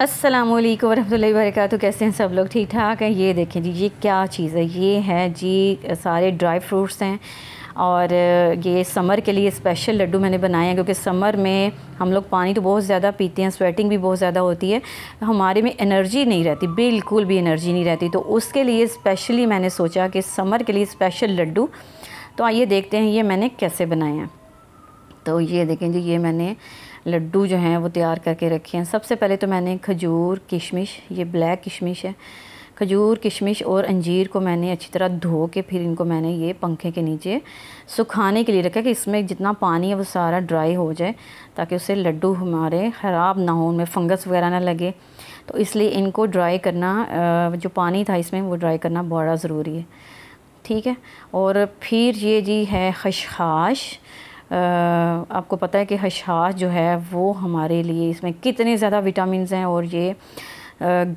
अस्सलाम वालेकुम वरक कैसे हैं सब लोग ठीक ठाक हैं ये देखें जी ये क्या चीज़ है ये है जी सारे ड्राई फ्रूट्स हैं और ये समर के लिए स्पेशल लड्डू मैंने बनाए हैं क्योंकि समर में हम लोग पानी तो बहुत ज़्यादा पीते हैं स्वेटिंग भी बहुत ज़्यादा होती है हमारे में एनर्जी नहीं रहती बिल्कुल भी एनर्जी नहीं रहती तो उसके लिए स्पेशली मैंने सोचा कि समर के लिए स्पेशल लड्डू तो आइए देखते हैं ये मैंने कैसे बनाए हैं तो ये देखें जी ये मैंने लड्डू जो हैं वो तैयार करके रखे हैं सबसे पहले तो मैंने खजूर किशमिश ये ब्लैक किशमिश है खजूर किशमिश और अंजीर को मैंने अच्छी तरह धो के फिर इनको मैंने ये पंखे के नीचे सुखाने के लिए रखा कि इसमें जितना पानी है वो सारा ड्राई हो जाए ताकि उससे लड्डू हमारे ख़राब ना हो उनमें फंगस वगैरह ना लगे तो इसलिए इनको ड्राई करना जो पानी था इसमें वो ड्राई करना बड़ा ज़रूरी है ठीक है और फिर ये जी है खशखाश आपको पता है कि हशाश जो है वो हमारे लिए इसमें कितने ज़्यादा विटामिन हैं और ये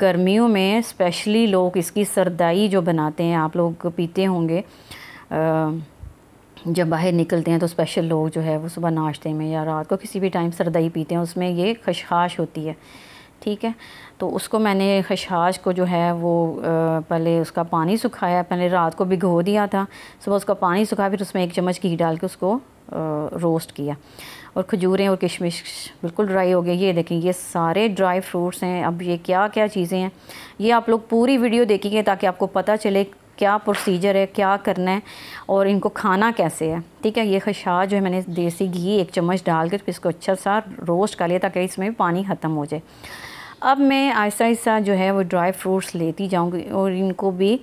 गर्मियों में स्पेशली लोग इसकी सरदाई जो बनाते हैं आप लोग पीते होंगे जब बाहर निकलते हैं तो स्पेशल लोग जो है वो सुबह नाश्ते में या रात को किसी भी टाइम सरदाई पीते हैं उसमें ये खशखाश होती है ठीक है तो उसको मैंने खशाश को जो है वो पहले उसका पानी सुखाया पहले रात को भिगो दिया था सुबह उसका पानी सुखाया फिर उसमें एक चम्मच घी डाल के उसको रोस्ट किया और खजूरें और किशमिश बिल्कुल ड्राई हो गए ये देखें ये सारे ड्राई फ्रूट्स हैं अब ये क्या क्या चीज़ें हैं ये आप लोग पूरी वीडियो देखेंगे ताकि आपको पता चले क्या प्रोसीजर है क्या करना है और इनको खाना कैसे है ठीक है ये खशा जो है मैंने देसी घी एक चम्मच डाल कर इसको अच्छा सा रोस्ट कर लिया ताकि इसमें पानी ख़त्म हो जाए अब मैं आहिस्ता आहिस्ता जो है वो ड्राई फ्रूट्स लेती जाऊँगी और इनको भी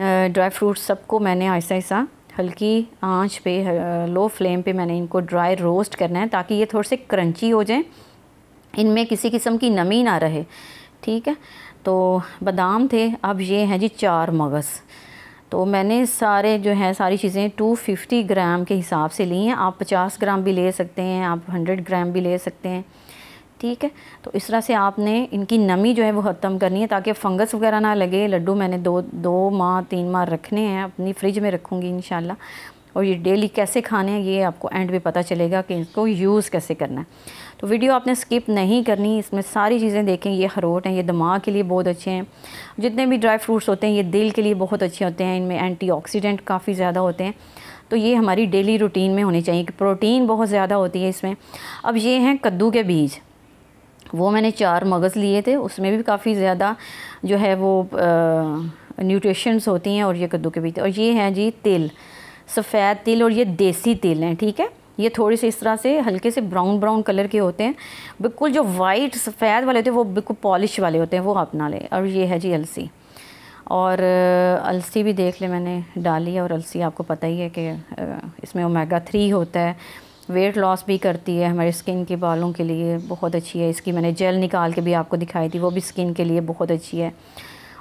ड्राई फ्रूट्स सबको मैंने आहिस्ता आहिस्ता हल्की आंच पे लो फ्लेम पे मैंने इनको ड्राई रोस्ट करना है ताकि ये थोड़े से क्रंची हो जाएं इनमें किसी किस्म की नमी ना रहे ठीक है तो बादाम थे अब ये हैं जी चार मगज़ तो मैंने सारे जो हैं सारी चीज़ें 250 ग्राम के हिसाब से ली हैं आप 50 ग्राम भी ले सकते हैं आप 100 ग्राम भी ले सकते हैं ठीक है तो इस तरह से आपने इनकी नमी जो है वो ख़त्म करनी है ताकि फंगस वगैरह ना लगे लड्डू मैंने दो दो माह तीन माह रखने हैं अपनी फ्रिज में रखूँगी इन और ये डेली कैसे खाने हैं ये आपको एंड में पता चलेगा कि इसको यूज़ कैसे करना है तो वीडियो आपने स्किप नहीं करनी इसमें सारी चीज़ें देखें ये हरोट हैं ये दिमाग के लिए बहुत अच्छे हैं जितने भी ड्राई फ्रूट्स होते हैं ये दिल के लिए बहुत अच्छे होते हैं इनमें एंटीऑक्सीडेंट काफ़ी ज़्यादा होते हैं तो ये हमारी डेली रूटीन में होनी चाहिए कि प्रोटीन बहुत ज़्यादा होती है इसमें अब ये हैं कद्दू के बीज वो मैंने चार मगज़ लिए थे उसमें भी काफ़ी ज़्यादा जो है वो न्यूट्रिशंस होती हैं और ये कद्दू के बीते और ये हैं जी तिल सफ़ेद तिल और ये देसी तिल हैं ठीक है ये थोड़े से इस तरह से हल्के से ब्राउन ब्राउन कलर के होते हैं बिल्कुल जो वाइट सफ़ेद वाले होते हैं वो बिल्कुल पॉलिश वाले होते हैं वो आप ना लें और ये है जी अलसी और अलसी भी देख ले मैंने डाली है और अलसी आपको पता ही है कि इसमें ओमेगा थ्री होता है वेट लॉस भी करती है हमारे स्किन के बालों के लिए बहुत अच्छी है इसकी मैंने जेल निकाल के भी आपको दिखाई थी वो भी स्किन के लिए बहुत अच्छी है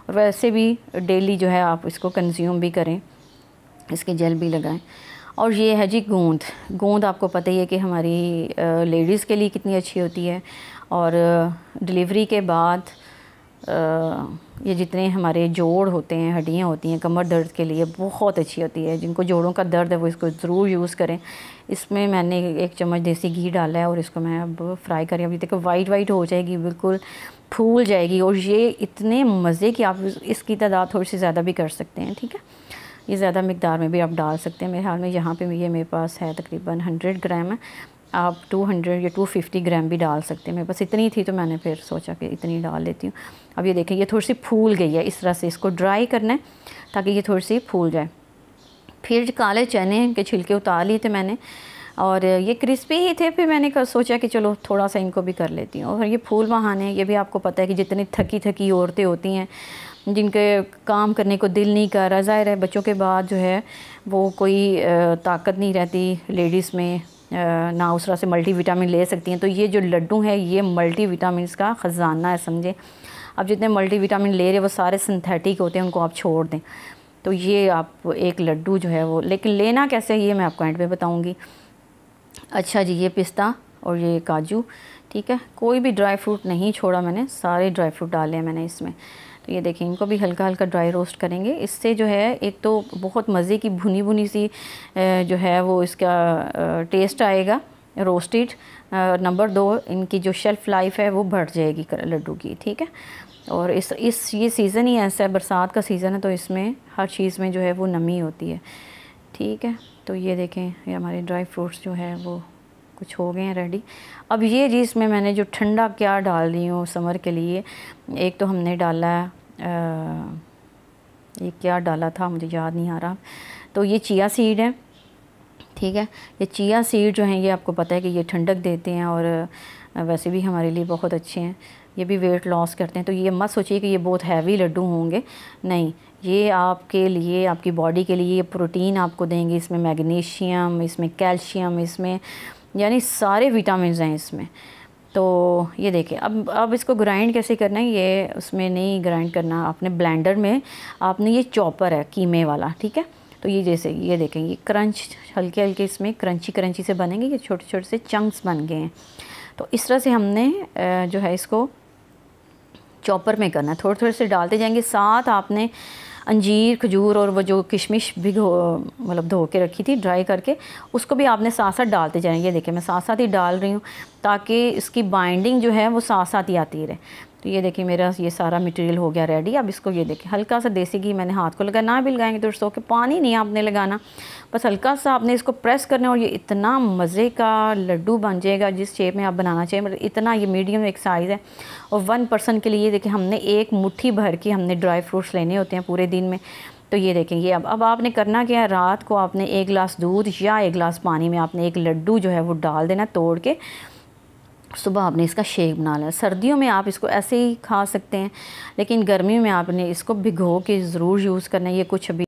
और वैसे भी डेली जो है आप इसको कंज्यूम भी करें इसके जेल भी लगाएं और ये है जी गोंद गोंद आपको पता ही है कि हमारी लेडीज़ के लिए कितनी अच्छी होती है और डिलीवरी के बाद ये जितने हमारे जोड़ होते हैं हड्डियाँ होती हैं कमर दर्द के लिए बहुत अच्छी होती है जिनको जोड़ों का दर्द है वो इसको ज़रूर यूज़ करें इसमें मैंने एक चम्मच देसी घी डाला है और इसको मैं अब फ्राई करें अभी देखो वाइट वाइट हो जाएगी बिल्कुल फूल जाएगी और ये इतने मज़े की आप इसकी तादाद थोड़ी सी ज़्यादा भी कर सकते हैं ठीक है ये ज़्यादा मकदार में भी आप डाल सकते हैं मेरे हाल में यहाँ पे ये मेरे पास है तकरीबन हंड्रेड ग्राम है आप 200 या 250 ग्राम भी डाल सकते हैं मैं बस इतनी थी तो मैंने फिर सोचा कि इतनी डाल लेती हूँ अब ये देखें ये थोड़ी सी फूल गई है इस तरह से इसको ड्राई करना है ताकि ये थोड़ी सी फूल जाए फिर काले चने के छिलके उतार लिए थे मैंने और ये क्रिस्पी ही थे फिर मैंने सोचा कि चलो थोड़ा सा इनको भी कर लेती हूँ और ये फूल बहाने ये भी आपको पता है कि जितनी थकी थकी औरतें होती हैं जिनके काम करने को दिल नहीं कर रहा ज़ाहिर है बच्चों के बाद जो है वो कोई ताकत नहीं रहती लेडीज़ में ना उस तरह से मल्टी विटामिन ले सकती हैं तो ये जो लड्डू हैं ये मल्टी विटामिन का ख़जाना है समझें आप जितने मल्टी विटामिन ले रहे हैं वो सारे सिंथेटिक होते हैं उनको आप छोड़ दें तो ये आप एक लड्डू जो है वो लेकिन लेना कैसे ये मैं आपको एंड में बताऊँगी अच्छा जी ये पिस्ता और ये काजू ठीक है कोई भी ड्राई फ्रूट नहीं छोड़ा मैंने सारे ड्राई फ्रूट डाले हैं मैंने इसमें तो ये देखें इनको भी हल्का हल्का ड्राई रोस्ट करेंगे इससे जो है एक तो बहुत मज़े की भुनी भुनी सी जो है वो इसका टेस्ट आएगा रोस्टेड नंबर दो इनकी जो शेल्फ़ लाइफ है वो बढ़ जाएगी लड्डू की ठीक है और इस इस ये सीज़न ही ऐसा है बरसात का सीज़न है तो इसमें हर चीज़ में जो है वो नमी होती है ठीक है तो ये देखें ये हमारे ड्राई फ्रूट्स जो है वो कुछ हो गए हैं रेडी अब ये जी इसमें मैंने जो ठंडा क्या डाल रही हूँ समर के लिए एक तो हमने डाला है ये क्या डाला था मुझे याद नहीं आ रहा तो ये चिया सीड है ठीक है ये चिया सीड जो हैं ये आपको पता है कि ये ठंडक देते हैं और वैसे भी हमारे लिए बहुत अच्छे हैं ये भी वेट लॉस करते हैं तो ये मत सोचिए कि ये बहुत हैवी लड्डू होंगे नहीं ये आपके लिए आपकी बॉडी के लिए ये प्रोटीन आपको देंगे इसमें मैग्नीशियम इसमें कैल्शियम इसमें यानी सारे विटामिन हैं इसमें तो ये देखें अब अब इसको ग्राइंड कैसे करना है ये उसमें नहीं ग्राइंड करना आपने ब्लेंडर में आपने ये चॉपर है कीमे वाला ठीक है तो ये जैसे ये देखें ये क्रंच हल्के हल्के इसमें क्रंची क्रंची से बनेंगे ये छोटे छोटे से चंक्स बन गए हैं तो इस तरह से हमने जो है इसको चॉपर में करना थोड़े थोड़े से डालते जाएंगे साथ आपने अंजीर खजूर और वो जो किशमिश भिगो मतलब धो के रखी थी ड्राई करके उसको भी आपने साथ साथ डालते जाएंगे देखिए मैं साथ साथ ही डाल रही हूँ ताकि इसकी बाइंडिंग जो है वो साथ साथ ही आती रहे तो ये देखिए मेरा ये सारा मटेरियल हो गया रेडी अब इसको ये देखिए हल्का सा देसी घी मैंने हाथ को लगाया ना भी लगाएंगे तो सो के पानी नहीं आपने लगाना बस हल्का सा आपने इसको प्रेस करना और ये इतना मज़े का लड्डू बन जाएगा जिस शेप में आप बनाना चाहिए मतलब इतना ये मीडियम एक साइज़ है और वन पर्सन के लिए देखिए हमने एक मुट्ठी भर के हमने ड्राई फ्रूट्स लेने होते हैं पूरे दिन में तो ये देखें ये अब अब आपने करना क्या है रात को आपने एक गिलास दूध या एक गिलास पानी में आपने एक लड्डू जो है वो डाल देना तोड़ के सुबह आपने इसका शेक बना लिया सर्दियों में आप इसको ऐसे ही खा सकते हैं लेकिन गर्मियों में आपने इसको भिगो के ज़रूर यूज़ करना है ये कुछ अभी